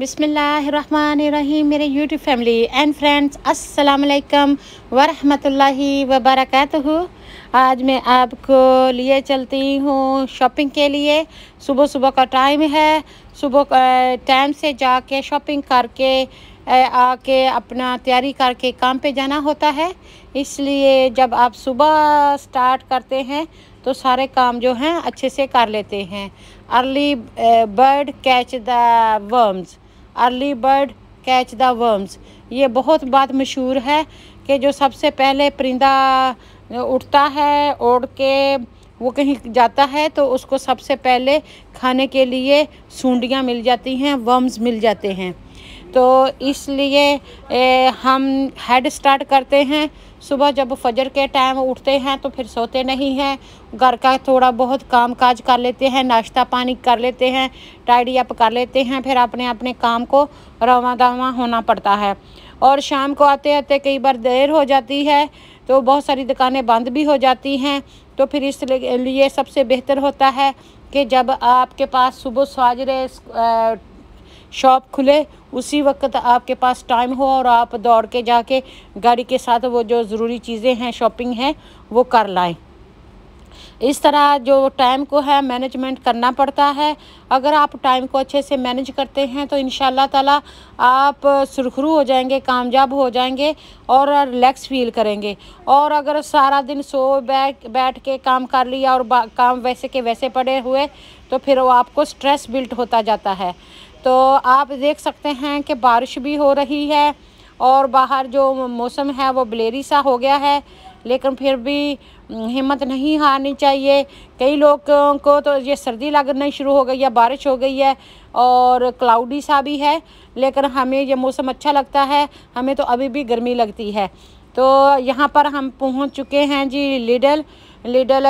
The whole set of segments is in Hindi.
बिसमीम मेरे यूट्यूब फैमिली एंड फ्रेंड्स असलकम वरहमतुल्लाहि वबरकatuहू आज मैं आपको लिए चलती हूँ शॉपिंग के लिए सुबह सुबह का टाइम है सुबह टाइम से जाके शॉपिंग करके आके अपना तैयारी करके काम पे जाना होता है इसलिए जब आप सुबह स्टार्ट करते हैं तो सारे काम जो हैं अच्छे से कर लेते हैं early bird catch the worms early bird catch the worms ये बहुत बात मशहूर है कि जो सबसे पहले परिंदा उठता है उड़ के वो कहीं जाता है तो उसको सबसे पहले खाने के लिए सूंडियाँ मिल जाती हैं वर्म्स मिल जाते हैं तो इसलिए हम हेड स्टार्ट करते हैं सुबह जब फजर के टाइम उठते हैं तो फिर सोते नहीं हैं घर का थोड़ा बहुत काम काज कर लेते हैं नाश्ता पानी कर लेते हैं टाइडी अप कर लेते हैं फिर अपने अपने काम को रवा दवा होना पड़ता है और शाम को आते आते कई बार देर हो जाती है तो बहुत सारी दुकानें बंद भी हो जाती हैं तो फिर इसलिए सबसे बेहतर होता है कि जब आपके पास सुबह साजरे शॉप खुले उसी वक्त आपके पास टाइम हो और आप दौड़ के जाके गाड़ी के साथ वो जो ज़रूरी चीज़ें हैं शॉपिंग है वो कर लाएं इस तरह जो टाइम को है मैनेजमेंट करना पड़ता है अगर आप टाइम को अच्छे से मैनेज करते हैं तो इन ताला आप सुरखरू हो जाएंगे कामयाब हो जाएंगे और रिलैक्स फील करेंगे और अगर सारा दिन सो बैठ बैठ के काम कर लिया और काम वैसे के वैसे पड़े हुए तो फिर वो आपको स्ट्रेस बिल्ट होता जाता है तो आप देख सकते हैं कि बारिश भी हो रही है और बाहर जो मौसम है वो बलेरी सा हो गया है लेकिन फिर भी हम्म, हिम्मत नहीं हारनी चाहिए कई लोगों को तो ये सर्दी लगना शुरू हो गई है बारिश हो गई है और क्लाउडी सा भी है लेकिन हमें ये मौसम अच्छा लगता है हमें तो अभी भी गर्मी लगती है तो यहाँ पर हम पहुँच चुके हैं जी लिडल लिडल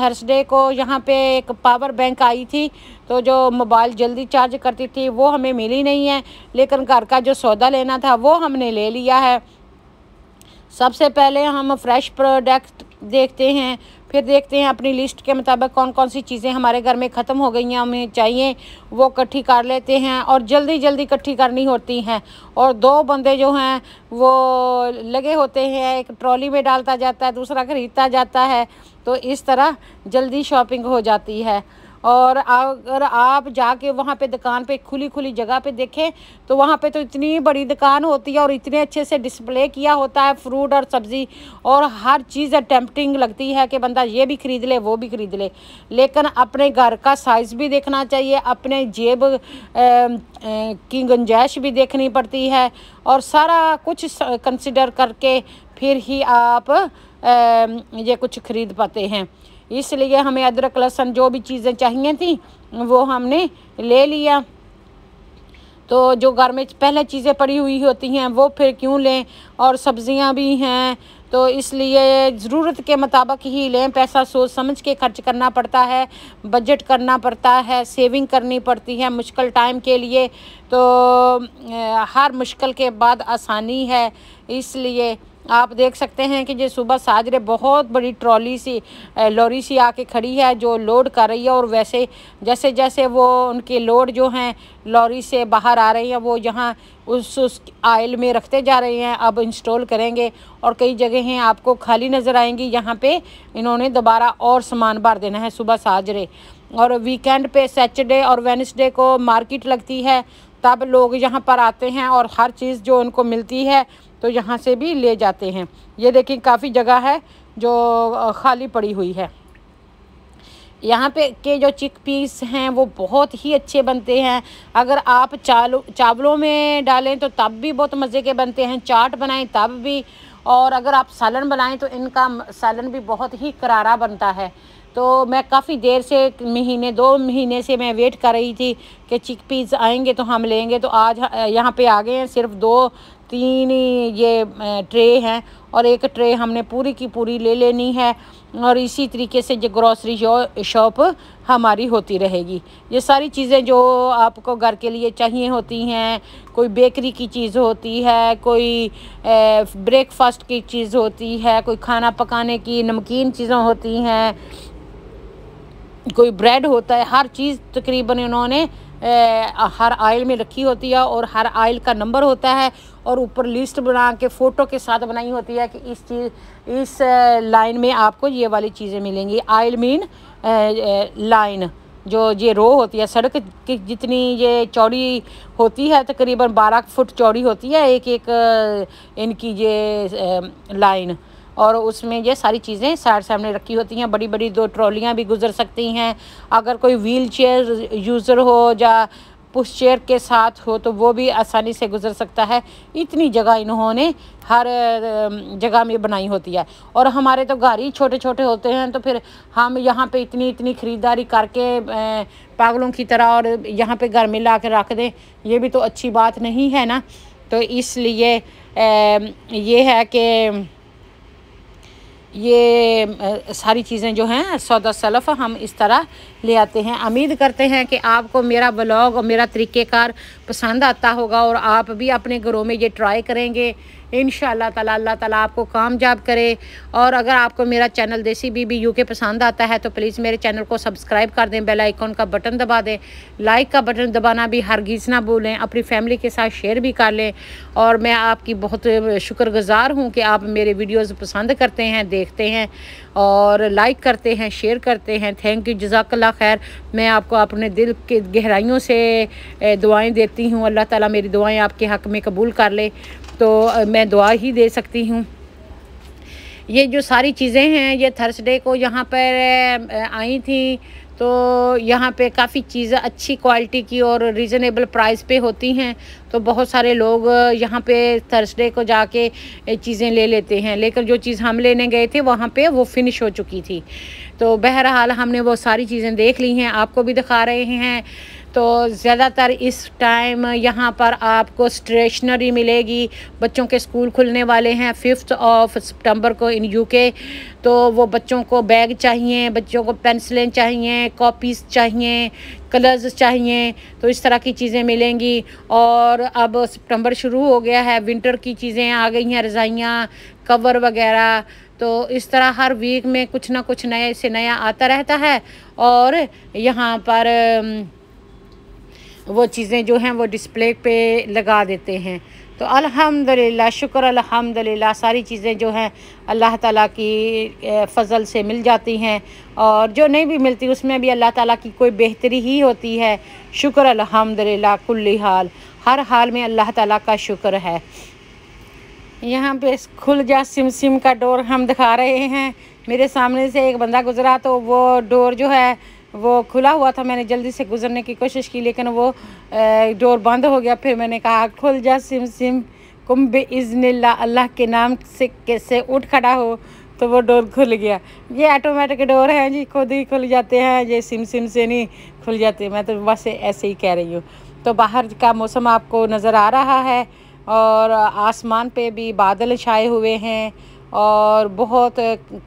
थर्सडे को यहाँ पे एक पावर बैंक आई थी तो जो मोबाइल जल्दी चार्ज करती थी वो हमें मिली नहीं है लेकिन घर का जो सौदा लेना था वो हमने ले लिया है सबसे पहले हम फ्रेश प्रोडक्ट देखते हैं फिर देखते हैं अपनी लिस्ट के मुताबिक कौन कौन सी चीज़ें हमारे घर में ख़त्म हो गई हैं हमें चाहिए वो इकट्ठी कर लेते हैं और जल्दी जल्दी इकट्ठी करनी होती हैं और दो बंदे जो हैं वो लगे होते हैं एक ट्रॉली में डालता जाता है दूसरा खरीदता जाता है तो इस तरह जल्दी शॉपिंग हो जाती है और अगर आप जाके वहाँ पे दुकान पे खुली खुली जगह पे देखें तो वहाँ पे तो इतनी बड़ी दुकान होती है और इतने अच्छे से डिस्प्ले किया होता है फ्रूट और सब्ज़ी और हर चीज़ अटैम्पटिंग लगती है कि बंदा ये भी ख़रीद ले वो भी ख़रीद ले लेकिन अपने घर का साइज़ भी देखना चाहिए अपने जेब ए, की गुंजाइश भी देखनी पड़ती है और सारा कुछ कंसिडर करके फिर ही आप ये कुछ ख़रीद पाते हैं इसलिए हमें अदरक लहसुन जो भी चीज़ें चाहिए थी वो हमने ले लिया तो जो घर में पहले चीज़ें पड़ी हुई होती हैं वो फिर क्यों लें और सब्ज़ियां भी हैं तो इसलिए ज़रूरत के मुताबिक ही लें पैसा सोच समझ के खर्च करना पड़ता है बजट करना पड़ता है सेविंग करनी पड़ती है मुश्किल टाइम के लिए तो हर मुश्किल के बाद आसानी है इसलिए आप देख सकते हैं कि ये सुबह साजरे बहुत बड़ी ट्रॉली सी लॉरी सी आके खड़ी है जो लोड कर रही है और वैसे जैसे जैसे वो उनके लोड जो हैं लॉरी से बाहर आ रही हैं वो यहाँ उस उस आयल में रखते जा रहे हैं अब इंस्टॉल करेंगे और कई जगह हैं आपको खाली नज़र आएंगी यहाँ पे इन्होंने दोबारा और सामान भर देना है सुबह साजरे और वीकेंड पे सैटरडे और वेनसडे को मार्केट लगती है तब लोग यहाँ पर आते हैं और हर चीज़ जो उनको मिलती है तो यहाँ से भी ले जाते हैं ये देखिए काफ़ी जगह है जो खाली पड़ी हुई है यहाँ पे के जो चिक पीस हैं वो बहुत ही अच्छे बनते हैं अगर आप चालू चावलों में डालें तो तब भी बहुत मज़े के बनते हैं चाट बनाएं तब भी और अगर आप सालन बनाएं तो इनका सालन भी बहुत ही करारा बनता है तो मैं काफ़ी देर से महीने दो महीने से मैं वेट कर रही थी कि चिक पीस आएंगे तो हम लेंगे तो आज यहाँ पे आ गए हैं सिर्फ दो तीन ये ट्रे हैं और एक ट्रे हमने पूरी की पूरी ले लेनी है और इसी तरीके से जो ग्रॉसरी शॉप हमारी होती रहेगी ये सारी चीज़ें जो आपको घर के लिए चाहिए होती हैं कोई बेकरी की चीज़ होती है कोई ब्रेकफास्ट की चीज़ होती है कोई खाना पकाने की नमकीन चीज़ें होती हैं कोई ब्रेड होता है हर चीज़ तकरीबन इन्होंने हर आयल में रखी होती है और हर आयल का नंबर होता है और ऊपर लिस्ट बना के फ़ोटो के साथ बनाई होती है कि इस चीज़ इस लाइन में आपको ये वाली चीज़ें मिलेंगी आयल मीन लाइन जो ये रो होती है सड़क की जितनी ये चौड़ी होती है तकरीबन बारह फुट चौड़ी होती है एक एक इनकी ये लाइन और उसमें ये सारी चीज़ें सार सामने रखी होती हैं बड़ी बड़ी दो ट्रॉलियाँ भी गुजर सकती हैं अगर कोई व्हील चेयर यूज़र हो या पुश चेयर के साथ हो तो वो भी आसानी से गुजर सकता है इतनी जगह इन्होंने हर जगह में बनाई होती है और हमारे तो गाड़ी छोटे छोटे होते हैं तो फिर हम यहाँ पे इतनी इतनी ख़रीदारी करके पागलों की तरह और यहाँ पे घर में ला के रख दें ये भी तो अच्छी बात नहीं है ना तो इसलिए ये है कि ये सारी चीज़ें जो हैं सौदा सलफ़ हम इस तरह ले आते हैं उम्मीद करते हैं कि आपको मेरा ब्लॉग और मेरा तरीक़ेकार पसंद आता होगा और आप भी अपने घरों में ये ट्राई करेंगे इन ताला अल्लाह ताला आपको कामयाब करे और अगर आपको मेरा चैनल देसी बीबी यू के पसंद आता है तो प्लीज़ मेरे चैनल को सब्सक्राइब कर दें बेल आइकॉन का बटन दबा दें लाइक का बटन दबाना भी गीज़ ना भूलें अपनी फैमिली के साथ शेयर भी कर लें और मैं आपकी बहुत शुक्रगुजार हूँ कि आप मेरे वीडियोज़ पसंद करते हैं देखते हैं और लाइक करते हैं शेयर करते हैं थैंक यू जजाकल्ला खैर मैं आपको अपने दिल के गहराइयों से दुआएं देती हूँ अल्लाह ताला मेरी दुआएं आपके हक़ में कबूल कर ले तो मैं दुआ ही दे सकती हूँ ये जो सारी चीज़ें हैं ये थर्सडे को यहाँ पर आई थी तो यहाँ पे काफ़ी चीज़ें अच्छी क्वालिटी की और रीज़नेबल प्राइस पे होती हैं तो बहुत सारे लोग यहाँ पे थर्सडे को जाके चीज़ें ले लेते हैं लेकिन जो चीज़ हम लेने गए थे वहाँ पे वो फिनिश हो चुकी थी तो बहरहाल हमने वो सारी चीज़ें देख ली हैं आपको भी दिखा रहे हैं तो ज़्यादातर इस टाइम यहाँ पर आपको स्टेशनरी मिलेगी बच्चों के स्कूल खुलने वाले हैं फिफ्थ ऑफ सितंबर को इन यूके तो वो बच्चों को बैग चाहिए बच्चों को पेंसिलें चाहिए कॉपीज़ चाहिए कलर्स चाहिए तो इस तरह की चीज़ें मिलेंगी और अब सितंबर शुरू हो गया है विंटर की चीज़ें आ गई हैं रज़ाइयाँ कवर वगैरह तो इस तरह हर वीक में कुछ ना कुछ नए से नया आता रहता है और यहाँ पर वो चीज़ें जो हैं वो डिस्प्ले पे लगा देते हैं तो अल्हम्दुलिल्लाह शुक्र अल्हम्दुलिल्लाह सारी चीज़ें जो हैं अल्लाह ताला की फ़ज़ल से मिल जाती हैं और जो नहीं भी मिलती उसमें भी अल्लाह ताला की कोई बेहतरी ही होती है शुक्र अल्हम्दुलिल्लाह कुल्ली हाल हर हाल में अल्लाह ताला का शुक्र है यहाँ पे खुल जा सिम सिम का डोर हम दिखा रहे हैं मेरे सामने से एक बंदा गुजरा तो वो डोर जो है वो खुला हुआ था मैंने जल्दी से गुजरने की कोशिश की लेकिन वो डोर बंद हो गया फिर मैंने कहा खुल जा सिम सिम कुम्ब इजनिल्ला अल्लाह के नाम से कैसे उठ खड़ा हो तो वो डोर खुल गया ये ऑटोमेटिक डोर है जी खुद ही खुल जाते हैं ये सिम सिम से नहीं खुल जाते मैं तो बस ऐसे ही कह रही हूँ तो बाहर का मौसम आपको नज़र आ रहा है और आसमान पे भी बादल छाए हुए हैं और बहुत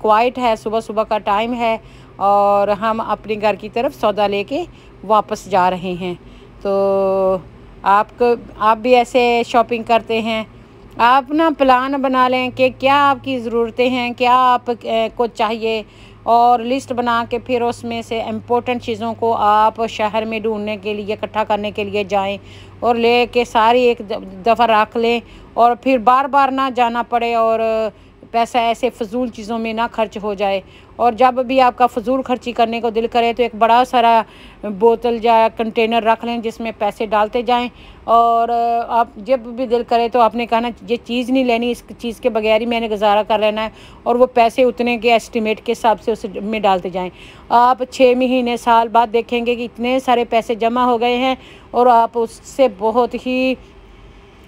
क्वाइट है सुबह सुबह का टाइम है और हम अपने घर की तरफ सौदा लेके वापस जा रहे हैं तो आपको आप भी ऐसे शॉपिंग करते हैं आप ना प्लान बना लें कि क्या आपकी ज़रूरतें हैं क्या आप को चाहिए और लिस्ट बना के फिर उसमें से इम्पोर्टेंट चीज़ों को आप शहर में ढूंढने के लिए इकट्ठा करने के लिए जाएं और ले के सारी एक दफ़ा रख लें और फिर बार बार ना जाना पड़े और पैसा ऐसे फजूल चीज़ों में ना खर्च हो जाए और जब भी आपका फजूल खर्ची करने को दिल करे तो एक बड़ा सारा बोतल या कंटेनर रख लें जिसमें पैसे डालते जाएं और आप जब भी दिल करे तो आपने कहना ये चीज़ नहीं लेनी इस चीज़ के बगैर ही मैंने गुजारा कर लेना है और वो पैसे उतने के एस्टिमेट के हिसाब से उसमें डालते जाएँ आप छः महीने साल बाद देखेंगे कि इतने सारे पैसे जमा हो गए हैं और आप उससे बहुत ही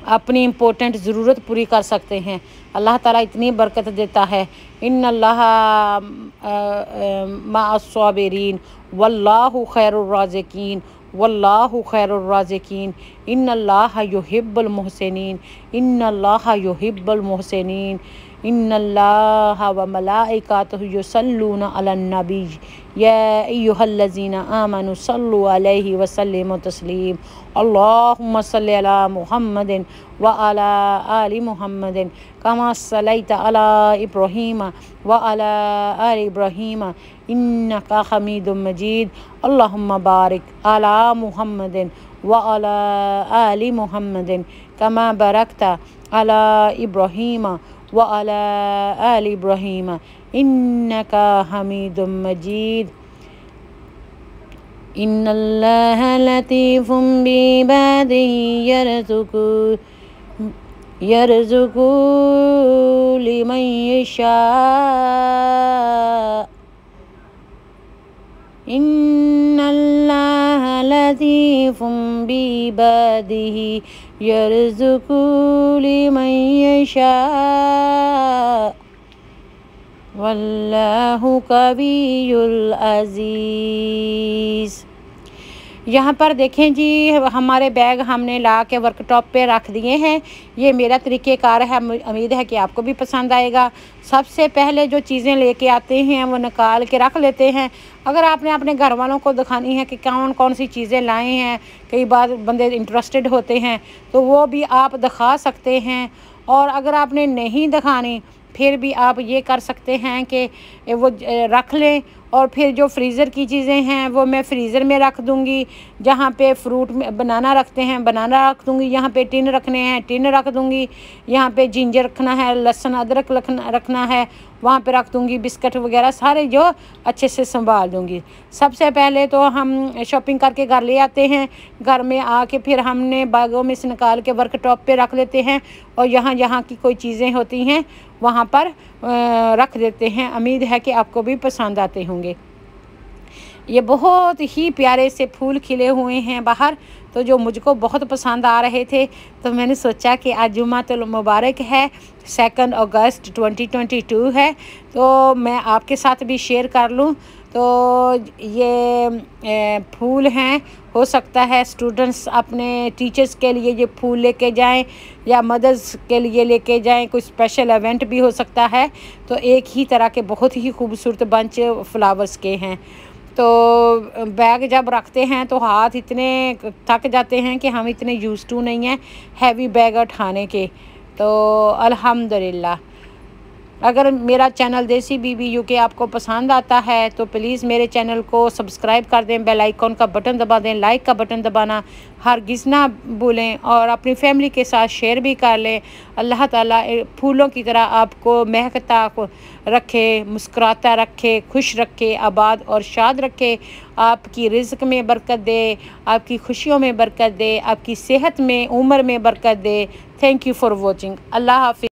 अपनी इम्पोर्टेंट ज़रूरत पूरी कर सकते हैं अल्लाह ताला इतनी बरकत देता है इन अल्लाह माबरीन वल्लाह खैरराजकिन वल्लाह खैरराजकिन इन अल्लाह युहिब्बल मोहसिन इन अल्लाह युहिब्बल मोहसिन إن الله وملائكته يصلون على النبي يا أيها الذين آمنوا صلوا عليه وسلموا تسليم اللهم صل على محمد وعلى آل محمد كما صليت على إبراهيم وعلى آل إبراهيم إنك حميد مجيد اللهم بارك على محمد وعلى آل محمد كما باركت على إبراهيم وعلى آل إبراهيم إنك حميد مجيد إن الله لطيف بعباده يرزق يرزق لمن يشاء إن الله لطيف بعباده يرزق لمن يشاء والله قوي العزيز यहाँ पर देखें जी हमारे बैग हमने ला के वर्कटॉप पे रख दिए हैं ये मेरा तरीक़ेकार है उम्मीद है कि आपको भी पसंद आएगा सबसे पहले जो चीज़ें लेके आते हैं वो निकाल के रख लेते हैं अगर आपने अपने घर वालों को दिखानी है कि कौन कौन सी चीज़ें लाए हैं कई बार बंदे इंटरेस्टेड होते हैं तो वो भी आप दिखा सकते हैं और अगर आपने नहीं दिखानी फिर भी आप ये कर सकते हैं कि वो रख लें और फिर जो फ्रीज़र की चीज़ें हैं वो मैं फ्रीज़र में रख दूँगी जहाँ पे फ्रूट में बनाना रखते हैं बनाना रख दूँगी यहाँ पे टिन रखने हैं टिन रख दूँगी यहाँ पे जिंजर रखना है लहसुन अदरक रखना रखना है वहाँ पे रख दूँगी बिस्किट वगैरह सारे जो अच्छे से संभाल दूँगी सबसे पहले तो हम शॉपिंग करके घर ले आते हैं घर में आके फिर हमने बागों में से निकाल के वर्कटॉप पर रख लेते हैं और यहाँ यहाँ की कोई चीज़ें होती हैं वहाँ पर रख देते हैं उम्मीद है कि आपको भी पसंद आते होंगे ये बहुत ही प्यारे से फूल खिले हुए हैं बाहर तो जो मुझको बहुत पसंद आ रहे थे तो मैंने सोचा कि आज जुमा तो मुबारक है सेकंड अगस्त 2022 है तो मैं आपके साथ भी शेयर कर लूँ तो ये फूल हैं हो सकता है स्टूडेंट्स अपने टीचर्स के लिए ये फूल लेके जाएं या मदर्स के लिए लेके जाएं कोई स्पेशल इवेंट भी हो सकता है तो एक ही तरह के बहुत ही खूबसूरत बंच फ्लावर्स के हैं तो बैग जब रखते हैं तो हाथ इतने थक जाते हैं कि हम इतने यूज़ टू नहीं हैं हैवी बैग उठाने के तो अल्हम्दुलिल्लाह अगर मेरा चैनल देसी बीबी यूके आपको पसंद आता है तो प्लीज़ मेरे चैनल को सब्सक्राइब कर दें बेल आइकॉन का बटन दबा दें लाइक का बटन दबाना हर गिज ना भूलें और अपनी फैमिली के साथ शेयर भी कर लें अल्लाह ताला फूलों की तरह आपको महकता रखे मुस्कुराता रखे खुश रखे आबाद और शाद रखे आपकी रिज्क में बरकत दे आपकी खुशियों में बरकत दे आपकी सेहत में उम्र में बरकत दे थैंक यू फॉर वॉचिंग अल्लाह हाफि